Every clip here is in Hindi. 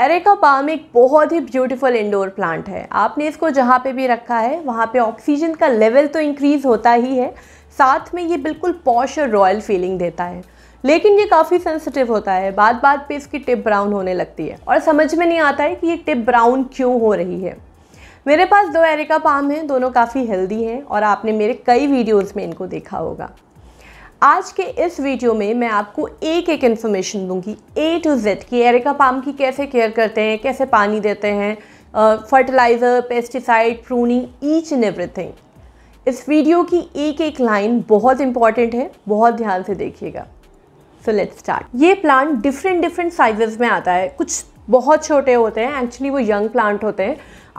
एरेका पाम एक बहुत ही ब्यूटीफुल इंडोर प्लांट है आपने इसको जहाँ पे भी रखा है वहाँ पे ऑक्सीजन का लेवल तो इंक्रीज़ होता ही है साथ में ये बिल्कुल पॉश और रॉयल फीलिंग देता है लेकिन ये काफ़ी सेंसिटिव होता है बात बात पे इसकी टिप ब्राउन होने लगती है और समझ में नहीं आता है कि ये टिप ब्राउन क्यों हो रही है मेरे पास दो एरेका पाम हैं दोनों काफ़ी हेल्दी हैं और आपने मेरे कई वीडियोज़ में इनको देखा होगा आज के इस वीडियो में मैं आपको एक एक इन्फॉर्मेशन दूंगी ए टू जेड कि एरिका पाम की कैसे केयर करते हैं कैसे पानी देते हैं fertiliser pesticide pruning each and everything इस वीडियो की एक एक लाइन बहुत इंपॉर्टेंट है बहुत ध्यान से देखिएगा सो लेट्स स्टार्ट ये प्लांट डिफरेंट डिफरेंट साइजेस में आता है कुछ बहुत छोटे होते हैं एक्चुअली वो यंग प्लांट होते हैं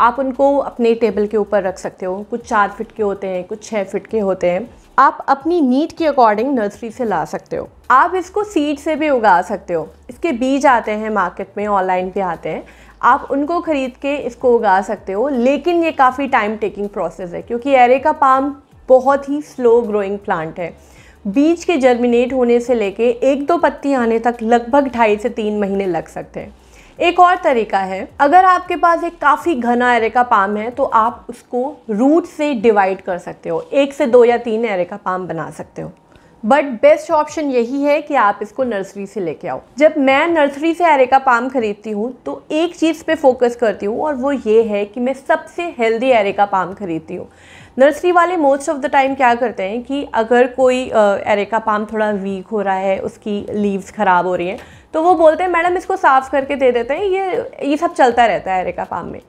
आप उनको अपने टेबल के ऊपर रख सकते हो कुछ चार फिट के होते हैं कुछ छः फिट के होते हैं आप अपनी नीड के अकॉर्डिंग नर्सरी से ला सकते हो आप इसको सीड से भी उगा सकते हो इसके बीज आते हैं मार्केट में ऑनलाइन पे आते हैं आप उनको ख़रीद के इसको उगा सकते हो लेकिन ये काफ़ी टाइम टेकिंग प्रोसेस है क्योंकि एरे का पाम बहुत ही स्लो ग्रोइंग प्लांट है बीज के जर्मिनेट होने से लेके एक दो पत्ती आने तक लगभग ढाई से तीन महीने लग सकते हैं एक और तरीका है अगर आपके पास एक काफ़ी घना एरेका पाम है तो आप उसको रूट से डिवाइड कर सकते हो एक से दो या तीन एरेका पाम बना सकते हो बट बेस्ट ऑप्शन यही है कि आप इसको नर्सरी से लेके आओ जब मैं नर्सरी से एरेका पाम खरीदती हूँ तो एक चीज़ पे फोकस करती हूँ और वो ये है कि मैं सबसे हेल्दी एरेका पाम खरीदती हूँ नर्सरी वाले मोस्ट ऑफ द टाइम क्या करते हैं कि अगर कोई एरेका पाम थोड़ा वीक हो रहा है उसकी लीव्स ख़राब हो रही हैं तो वो बोलते हैं मैडम इसको साफ़ करके दे देते हैं ये ये सब चलता रहता है एरिका फार्म में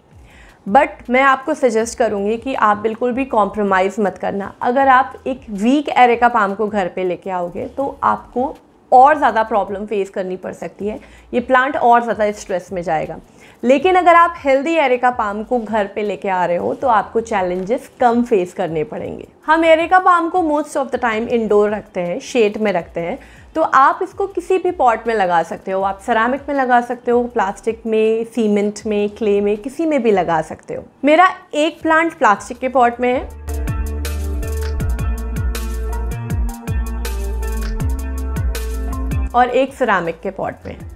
बट मैं आपको सजेस्ट करूँगी कि आप बिल्कुल भी कॉम्प्रोमाइज़ मत करना अगर आप एक वीक एरेका पाम को घर पे लेके आओगे तो आपको और ज़्यादा प्रॉब्लम फेस करनी पड़ सकती है ये प्लांट और ज़्यादा स्ट्रेस में जाएगा लेकिन अगर आप हेल्दी एरेका पाम को घर पे लेके आ रहे हो तो आपको चैलेंजेस कम फेस करने पड़ेंगे हम एरेका पाम को most of the time indoor रखते हैं शेड में रखते हैं तो आप इसको किसी भी पॉट में लगा सकते हो आप सरामिक में लगा सकते हो प्लास्टिक में सीमेंट में क्ले में किसी में भी लगा सकते हो मेरा एक प्लांट प्लास्टिक के पॉट में है और एक सरामिक के पॉट में है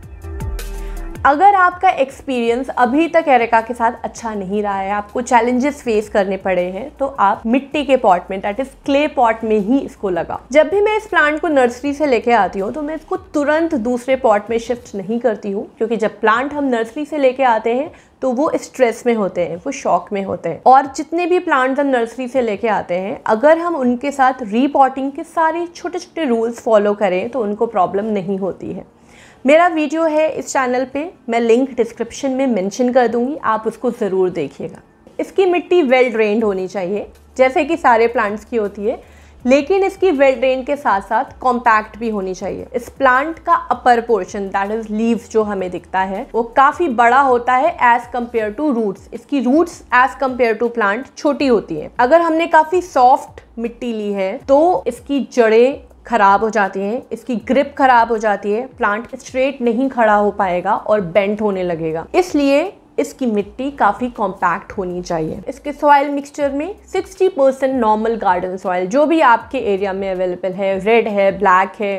अगर आपका एक्सपीरियंस अभी तक एरेका के साथ अच्छा नहीं रहा है आपको चैलेंजेस फेस करने पड़े हैं तो आप मिट्टी के पॉट में दैट इज क्ले पॉट में ही इसको लगा जब भी मैं इस प्लांट को नर्सरी से लेके आती हूँ तो मैं इसको तुरंत दूसरे पॉट में शिफ्ट नहीं करती हूँ क्योंकि जब प्लांट हम नर्सरी से लेके आते हैं तो वो स्ट्रेस में होते हैं वो शॉक में होते हैं और जितने भी प्लांट्स हम नर्सरी से लेके आते हैं अगर हम उनके साथ रीपॉटिंग के सारे छोटे छोटे रूल्स फॉलो करें तो उनको प्रॉब्लम नहीं होती है मेरा वीडियो है इस चैनल पे मैं लिंक डिस्क्रिप्शन में मेंशन कर दूंगी आप उसको ज़रूर देखिएगा इसकी मिट्टी वेल ड्रेन्ड होनी चाहिए जैसे कि सारे प्लांट्स की होती है लेकिन इसकी वेल ड्रेन के साथ साथ कॉम्पैक्ट भी होनी चाहिए इस प्लांट का upper portion that is leaves जो हमें दिखता है वो काफ़ी बड़ा होता है एज कम्पेयर टू रूट्स इसकी roots as compare to plant छोटी होती है अगर हमने काफ़ी सॉफ्ट मिट्टी ली है तो इसकी जड़ें ख़राब हो जाती हैं इसकी ग्रिप ख़राब हो जाती है प्लांट स्ट्रेट नहीं खड़ा हो पाएगा और बेंट होने लगेगा इसलिए इसकी मिट्टी काफ़ी कॉम्पैक्ट होनी चाहिए इसके सॉयल मिक्सचर में 60% नॉर्मल गार्डन सॉयल जो भी आपके एरिया में अवेलेबल है रेड है ब्लैक है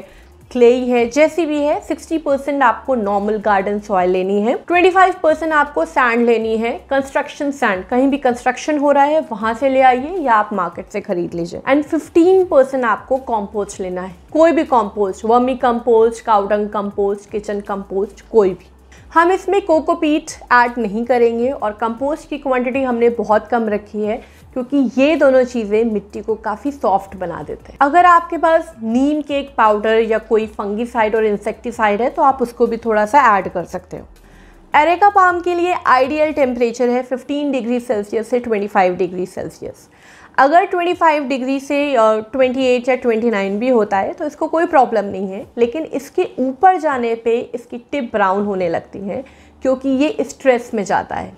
क्लेई है जैसी भी है 60 परसेंट आपको नॉर्मल गार्डन सॉइल लेनी है 25 परसेंट आपको सैंड लेनी है कंस्ट्रक्शन सैंड कहीं भी कंस्ट्रक्शन हो रहा है वहां से ले आइए या आप मार्केट से खरीद लीजिए एंड 15 परसेंट आपको कॉम्पोस्ट लेना है कोई भी compost vermi compost cow dung compost kitchen compost कोई भी हम इसमें कोकोपीट ऐड नहीं करेंगे और कंपोस्ट की क्वांटिटी हमने बहुत कम रखी है क्योंकि ये दोनों चीज़ें मिट्टी को काफ़ी सॉफ्ट बना देते हैं अगर आपके पास नीम के एक पाउडर या कोई फंगीसाइड और इंसेक्टिसाइड है तो आप उसको भी थोड़ा सा ऐड कर सकते हो एरेका पाम के लिए आइडियल टेम्परेचर है 15 डिग्री सेल्सियस से 25 डिग्री सेल्सियस अगर 25 डिग्री से 28 या 29 भी होता है तो इसको कोई प्रॉब्लम नहीं है लेकिन इसके ऊपर जाने पे इसकी टिप ब्राउन होने लगती है क्योंकि ये स्ट्रेस में जाता है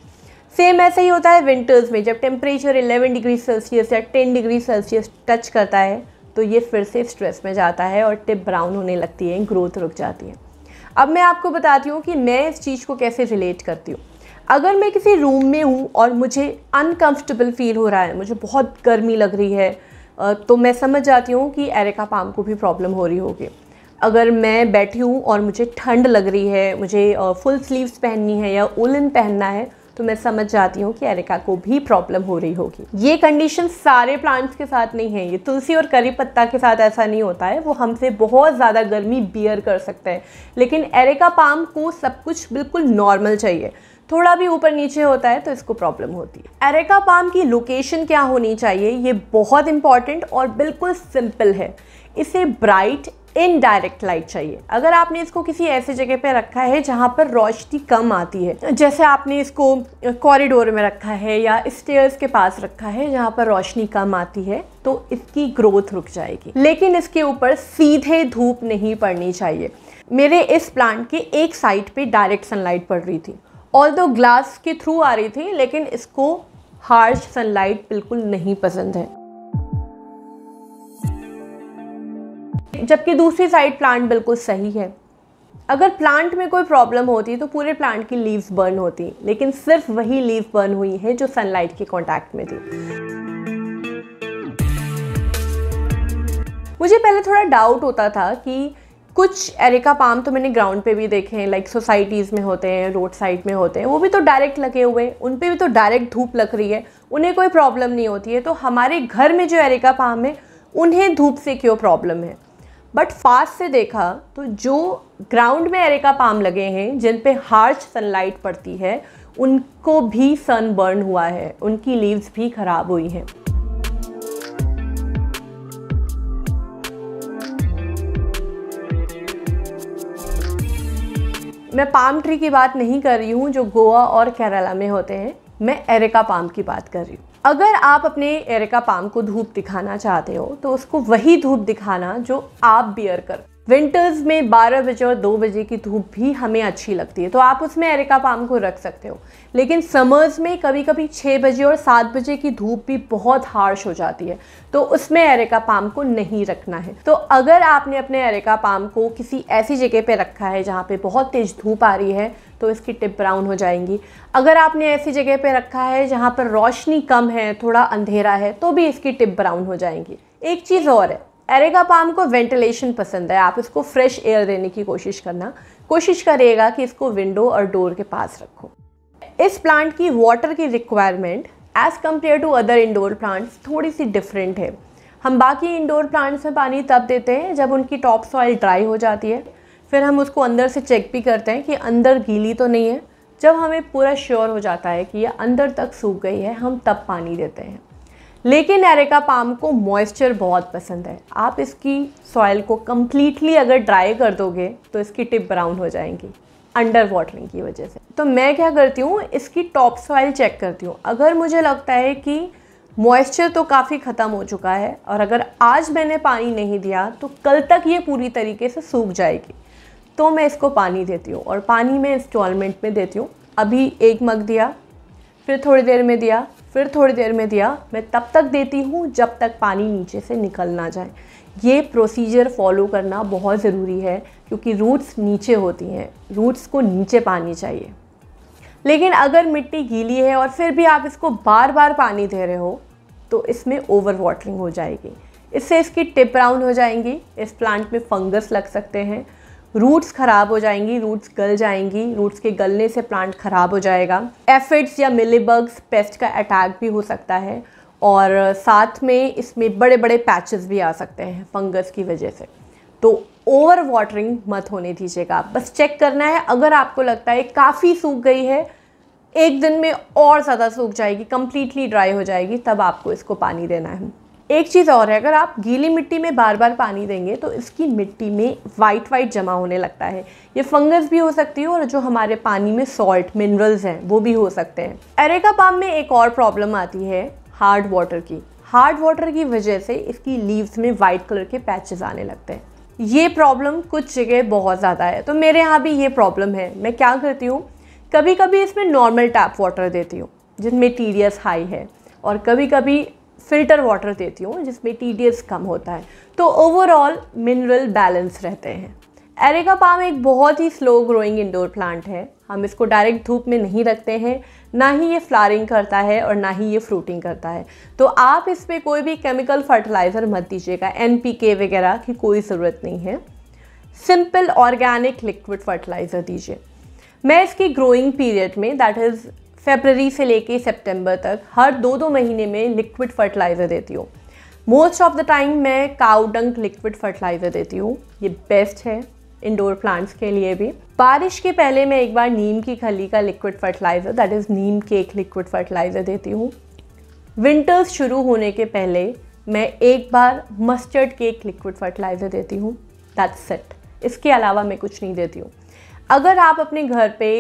सेम ऐसा ही होता है विंटर्स में जब टेम्परेचर 11 डिग्री सेल्सियस या 10 डिग्री सेल्सियस टच करता है तो ये फिर से स्ट्रेस में जाता है और टिप ब्राउन होने लगती है ग्रोथ रुक जाती है अब मैं आपको बताती हूँ कि मैं इस चीज़ को कैसे रिलेट करती हूँ अगर मैं किसी रूम में हूँ और मुझे अनकम्फर्टेबल फील हो रहा है मुझे बहुत गर्मी लग रही है तो मैं समझ जाती हूँ कि एरिका पाम को भी प्रॉब्लम हो रही होगी अगर मैं बैठी हूँ और मुझे ठंड लग रही है मुझे फुल स्लीव्स पहननी है या उलन पहनना है तो मैं समझ जाती हूँ कि एरिका को भी प्रॉब्लम हो रही होगी ये कंडीशन सारे प्लांट्स के साथ नहीं है ये तुलसी और करी पत्ता के साथ ऐसा नहीं होता है वो हमसे बहुत ज़्यादा गर्मी बियर कर सकते हैं लेकिन एरिका पाम को सब कुछ बिल्कुल नॉर्मल चाहिए थोड़ा भी ऊपर नीचे होता है तो इसको प्रॉब्लम होती है एरेका पाम की लोकेशन क्या होनी चाहिए ये बहुत इंपॉर्टेंट और बिल्कुल सिंपल है इसे ब्राइट इनडायरेक्ट लाइट चाहिए अगर आपने इसको किसी ऐसे जगह पे रखा है जहाँ पर रोशनी कम आती है जैसे आपने इसको कॉरिडोर में रखा है या स्टेयर्स के पास रखा है जहाँ पर रोशनी कम आती है तो इसकी ग्रोथ रुक जाएगी लेकिन इसके ऊपर सीधे धूप नहीं पड़नी चाहिए मेरे इस प्लांट के एक साइड पे डायरेक्ट सनलाइट पड़ रही थी ऑल दो ग्लास के थ्रू आ रही थी लेकिन इसको हार्श सनलाइट बिल्कुल नहीं पसंद है जबकि दूसरी साइड प्लांट बिल्कुल सही है अगर प्लांट में कोई प्रॉब्लम होती तो पूरे प्लांट की लीव्स बर्न होती लेकिन सिर्फ वही लीव बर्न हुई है जो सनलाइट के कॉन्टैक्ट में थी मुझे पहले थोड़ा डाउट होता था कि कुछ एरिका पाम तो मैंने ग्राउंड पे भी देखे हैं लाइक सोसाइटीज़ में होते हैं रोड साइड में होते हैं वो भी तो डायरेक्ट लगे हुए हैं उन पर भी तो डायरेक्ट धूप लग रही है उन्हें कोई प्रॉब्लम नहीं होती है तो हमारे घर में जो एरिका पाम है उन्हें धूप से क्यों प्रॉब्लम है बट फास्ट से देखा तो जो ग्राउंड में एरेका पाम लगे हैं जिन पे हार्श सनलाइट पड़ती है उनको भी सन बर्न हुआ है उनकी लीव्स भी खराब हुई हैं मैं पाम ट्री की बात नहीं कर रही हूँ जो गोवा और केरला में होते हैं मैं एरेका पाम की बात कर रही हूँ अगर आप अपने एरिका पाम को धूप दिखाना चाहते हो तो उसको वही धूप दिखाना जो आप बियर कर विंटर्स में 12 बजे और 2 बजे की धूप भी हमें अच्छी लगती है तो आप उसमें एरिका पाम को रख सकते हो लेकिन समर्स में कभी कभी 6 बजे और 7 बजे की धूप भी बहुत हार्श हो जाती है तो उसमें एरिका पाम को नहीं रखना है तो अगर आपने अपने एरिका पाम को किसी ऐसी जगह पे रखा है जहाँ पे बहुत तेज़ धूप आ रही है तो इसकी टिप ब्राउन हो जाएंगी अगर आपने ऐसी जगह पर रखा है जहाँ पर रोशनी कम है थोड़ा अंधेरा है तो भी इसकी टिप ब्राउन हो जाएंगी एक चीज़ और है एरेगा पाम को वेंटिलेशन पसंद है आप इसको फ्रेश एयर देने की कोशिश करना कोशिश करेगा कि इसको विंडो और डोर के पास रखो इस प्लांट की वाटर की requirement as compare to other indoor plants थोड़ी सी डिफरेंट है हम बाकी इंडोर प्लांट्स में पानी तब देते हैं जब उनकी टॉप सॉइल ड्राई हो जाती है फिर हम उसको अंदर से चेक भी करते हैं कि अंदर गीली तो नहीं है जब हमें पूरा श्योर हो जाता है कि ये अंदर तक सूख गई है हम तब पानी देते हैं लेकिन एरेका पाम को मॉइस्चर बहुत पसंद है आप इसकी सॉयल को कम्प्लीटली अगर ड्राई कर दोगे तो इसकी टिप ब्राउन हो जाएंगी अंडर वाटरिंग की वजह से तो मैं क्या करती हूँ इसकी टॉप सॉइल चेक करती हूँ अगर मुझे लगता है कि मॉइस्चर तो काफ़ी ख़त्म हो चुका है और अगर आज मैंने पानी नहीं दिया तो कल तक ये पूरी तरीके से सूख जाएगी तो मैं इसको पानी देती हूँ और पानी मैं इंस्टॉलमेंट में देती हूँ अभी एक मग दिया फिर थोड़ी देर में दिया फिर थोड़ी देर में दिया मैं तब तक देती हूँ जब तक पानी नीचे से निकल ना जाए ये प्रोसीजर फॉलो करना बहुत ज़रूरी है क्योंकि रूट्स नीचे होती हैं रूट्स को नीचे पानी चाहिए लेकिन अगर मिट्टी गीली है और फिर भी आप इसको बार बार पानी दे रहे हो तो इसमें ओवर वाटरिंग हो जाएगी इससे इसकी टिप ब्राउन हो जाएंगी इस प्लांट में फंगस लग सकते हैं रूट्स ख़राब हो जाएंगी रूट्स गल जाएंगी रूट्स के गलने से प्लांट ख़राब हो जाएगा एफिड्स या मिलीबग्स पेस्ट का अटैक भी हो सकता है और साथ में इसमें बड़े बड़े पैचेस भी आ सकते हैं फंगस की वजह से तो ओवर वाटरिंग मत होने दीजिएगा बस चेक करना है अगर आपको लगता है काफ़ी सूख गई है एक दिन में और ज़्यादा सूख जाएगी कम्प्लीटली ड्राई हो जाएगी तब आपको इसको पानी देना है एक चीज़ और है अगर आप गीली मिट्टी में बार बार पानी देंगे तो इसकी मिट्टी में वाइट वाइट जमा होने लगता है ये फंगस भी हो सकती है और जो हमारे पानी में सॉल्ट मिनरल्स हैं वो भी हो सकते हैं एरेगा पाम में एक और प्रॉब्लम आती है हार्ड वाटर की हार्ड वाटर की वजह से इसकी लीव्स में वाइट कलर के पैचेस आने लगते हैं ये प्रॉब्लम कुछ जगह बहुत ज़्यादा है तो मेरे यहाँ भी ये प्रॉब्लम है मैं क्या करती हूँ कभी कभी इसमें नॉर्मल टैप वाटर देती हूँ जिसमें टीडियस हाई है और कभी कभी फ़िल्टर वाटर देती हूँ जिसमें टी कम होता है तो ओवरऑल मिनरल बैलेंस रहते हैं एरेगा पाम एक बहुत ही स्लो ग्रोइंग इंडोर प्लांट है हम इसको डायरेक्ट धूप में नहीं रखते हैं ना ही ये फ्लारिंग करता है और ना ही ये फ्रूटिंग करता है तो आप इस पर कोई भी केमिकल फर्टिलाइज़र मत दीजिएगा एन वगैरह की कोई ज़रूरत नहीं है सिंपल ऑर्गेनिक लिक्विड फर्टिलाइज़र दीजिए मैं इसकी ग्रोइंग पीरियड में दैट इज़ फेबररी से लेके सितंबर तक हर दो दो महीने में लिक्विड फर्टिलाइज़र देती हूँ मोस्ट ऑफ द टाइम मैं काउडंक लिक्विड फर्टिलाइज़र देती हूँ ये बेस्ट है इंडोर प्लांट्स के लिए भी बारिश के पहले मैं एक बार नीम की खली का liquid fertiliser that is neem cake liquid fertiliser देती हूँ विंटर्स शुरू होने के पहले मैं एक बार मस्टर्ड केक लिक्विड फर्टिलाइज़र देती हूँ दैट सेट इसके अलावा मैं कुछ नहीं देती हूँ अगर आप अपने घर पे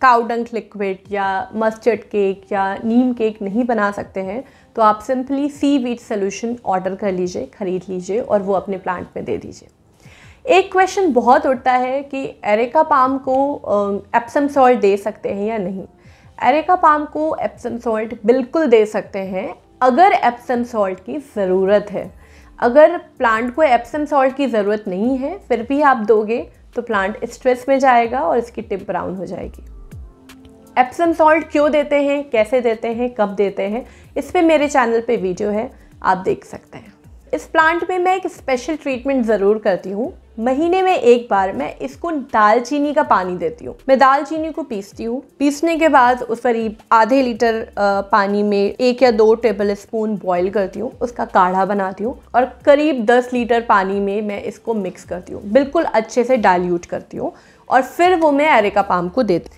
काउडंक लिक्विड या मस्टर्ड केक या नीम केक नहीं बना सकते हैं तो आप simply seaweed solution order कर लीजिए ख़रीद लीजिए और वो अपने प्लांट में दे दीजिए एक क्वेश्चन बहुत उठता है कि एरेका पाम को एप्सम सॉल्ट दे सकते हैं या नहीं एरेका पाम को एप्सम सॉल्ट बिल्कुल दे सकते हैं अगर एप्सम सॉल्ट की ज़रूरत है अगर प्लांट को एप्सम सॉल्ट की ज़रूरत नहीं है फिर भी आप दोगे तो प्लांट स्ट्रेस में जाएगा और इसकी टिप ब्राउन हो जाएगी एप्सम सॉल्ट क्यों देते हैं कैसे देते हैं कब देते हैं इस पर मेरे चैनल पे वीडियो है आप देख सकते हैं इस प्लांट में मैं एक स्पेशल ट्रीटमेंट ज़रूर करती हूँ महीने में एक बार मैं इसको दालचीनी का पानी देती हूँ मैं दालचीनी को पीसती हूँ पीसने के बाद उस करीब आधे लीटर पानी में एक या दो टेबल स्पून बॉयल करती हूँ उसका काढ़ा बनाती हूँ और करीब दस लीटर पानी में मैं इसको मिक्स करती हूँ बिल्कुल अच्छे से डाल्यूट करती हूँ और फिर वो मैं एरेका पाम को देती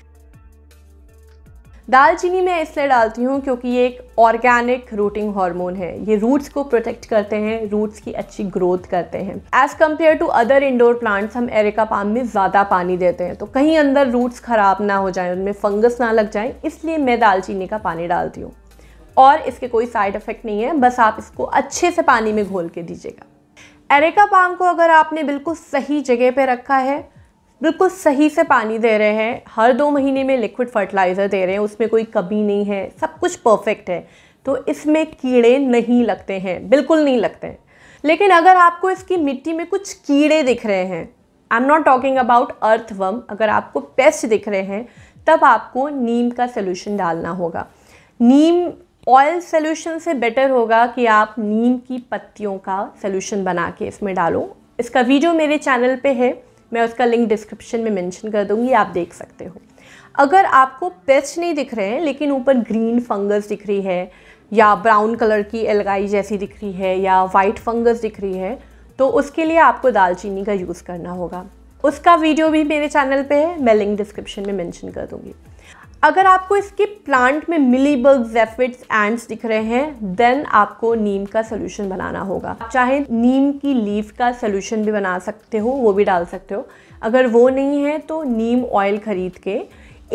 दालचीनी मैं इसलिए डालती हूँ क्योंकि ये एक ऑर्गेनिक रूटिंग हार्मोन है ये रूट्स को प्रोटेक्ट करते हैं रूट्स की अच्छी ग्रोथ करते हैं as compare to other indoor plants हम एरिका पाम में ज़्यादा पानी देते हैं तो कहीं अंदर रूट्स ख़राब ना हो जाए उनमें फंगस ना लग जाए इसलिए मैं दालचीनी का पानी डालती हूँ और इसके कोई साइड इफ़ेक्ट नहीं है बस आप इसको अच्छे से पानी में घोल के दीजिएगा एरेका पाम को अगर आपने बिल्कुल सही जगह पर रखा है बिल्कुल सही से पानी दे रहे हैं हर दो महीने में लिक्विड फर्टिलाइज़र दे रहे हैं उसमें कोई कमी नहीं है सब कुछ परफेक्ट है तो इसमें कीड़े नहीं लगते हैं बिल्कुल नहीं लगते हैं लेकिन अगर आपको इसकी मिट्टी में कुछ कीड़े दिख रहे हैं I am not talking about earthworm अगर आपको पेस्ट दिख रहे हैं तब आपको नीम का सोल्यूशन डालना होगा नीम ऑयल सोल्यूशन से बेटर होगा कि आप नीम की पत्तियों का सोल्यूशन बना के इसमें डालो इसका वीडियो मेरे चैनल पे है मैं उसका लिंक डिस्क्रिप्शन में मेंशन कर दूँगी आप देख सकते हो अगर आपको पेस्ट नहीं दिख रहे हैं लेकिन ऊपर ग्रीन फंगस दिख रही है या ब्राउन कलर की एलगाई जैसी दिख रही है या वाइट फंगस दिख रही है तो उसके लिए आपको दालचीनी का यूज़ करना होगा उसका वीडियो भी मेरे चैनल पे है मैं लिंक डिस्क्रिप्शन में मेंशन कर दूँगी अगर आपको इसके प्लांट में मिली बग्स जेफिट्स एंड्स दिख रहे हैं देन आपको नीम का सोल्यूशन बनाना होगा आप चाहे नीम की लीव का सोल्यूशन भी बना सकते हो वो भी डाल सकते हो अगर वो नहीं है तो नीम ऑयल खरीद के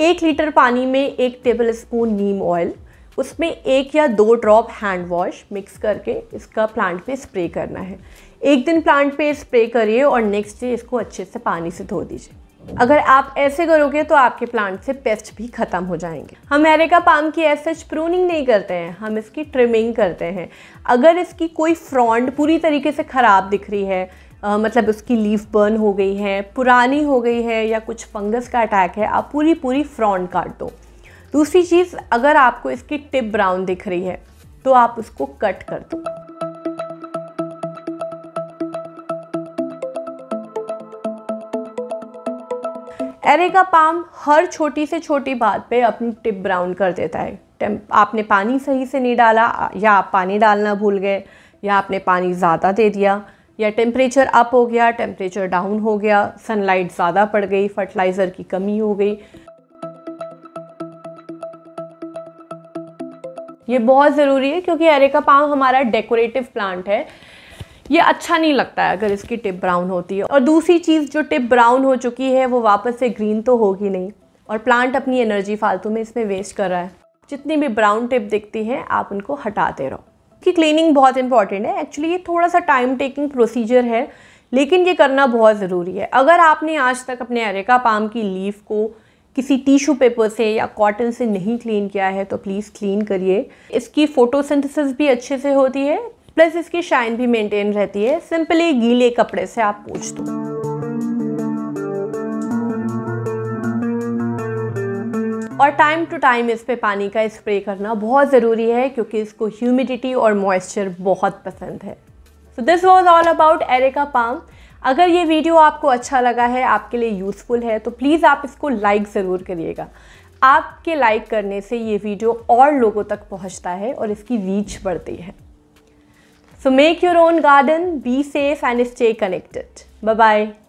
एक लीटर पानी में एक टेबल स्पून नीम ऑयल उसमें एक या दो ड्रॉप हैंड वॉश मिक्स करके इसका प्लांट पे स्प्रे करना है एक दिन प्लांट पे स्प्रे करिए और नेक्स्ट डे इसको अच्छे से पानी से धो दीजिए अगर आप ऐसे करोगे तो आपके प्लांट से पेस्ट भी ख़त्म हो जाएंगे हम अमेरिका पाम की एस प्रूनिंग नहीं करते हैं हम इसकी ट्रिमिंग करते हैं अगर इसकी कोई फ्रॉन्ड पूरी तरीके से ख़राब दिख रही है आ, मतलब उसकी लीफ बर्न हो गई है पुरानी हो गई है या कुछ फंगस का अटैक है आप पूरी पूरी फ्रॉन्ड काट दो दूसरी चीज़ अगर आपको इसकी टिप ब्राउन दिख रही है तो आप उसको कट कर दो का पाम हर छोटी से छोटी बात पे अपनी टिप ब्राउन कर देता है आपने पानी सही से नहीं डाला या आप पानी डालना भूल गए या आपने पानी ज़्यादा दे दिया या टेम्परेचर अप हो गया टेम्परेचर डाउन हो गया सनलाइट ज़्यादा पड़ गई फर्टिलाइज़र की कमी हो गई ये बहुत ज़रूरी है क्योंकि का पाम हमारा डेकोरेटिव प्लांट है ये अच्छा नहीं लगता है अगर इसकी टिप ब्राउन होती है और दूसरी चीज़ जो टिप ब्राउन हो चुकी है वो वापस से ग्रीन तो होगी नहीं और प्लांट अपनी एनर्जी फालतू में इसमें वेस्ट कर रहा है जितनी भी ब्राउन टिप दिखती है आप उनको हटाते रहो कि क्लीनिंग बहुत इंपॉर्टेंट है एक्चुअली ये थोड़ा सा टाइम टेकिंग प्रोसीजर है लेकिन ये करना बहुत ज़रूरी है अगर आपने आज तक अपने अरेका पाम की लीफ को किसी टिश्यू पेपर से या कॉटन से नहीं क्लीन किया है तो प्लीज़ क्लीन करिए इसकी फ़ोटोसिंथेसिस भी अच्छे से होती है प्लस इसकी शाइन भी मेंटेन रहती है सिंपली गीले कपड़े से आप पूछ दो और टाइम टू टाइम इस पे पानी का स्प्रे करना बहुत ज़रूरी है क्योंकि इसको ह्यूमिडिटी और मॉइस्चर बहुत पसंद है so this was all about areca palm अगर ये वीडियो आपको अच्छा लगा है आपके लिए यूज़फुल है तो प्लीज़ आप इसको लाइक ज़रूर करिएगा आपके लाइक करने से ये वीडियो और लोगों तक पहुंचता है और इसकी रीच बढ़ती है So make your own garden, be safe and stay connected. Bye-bye.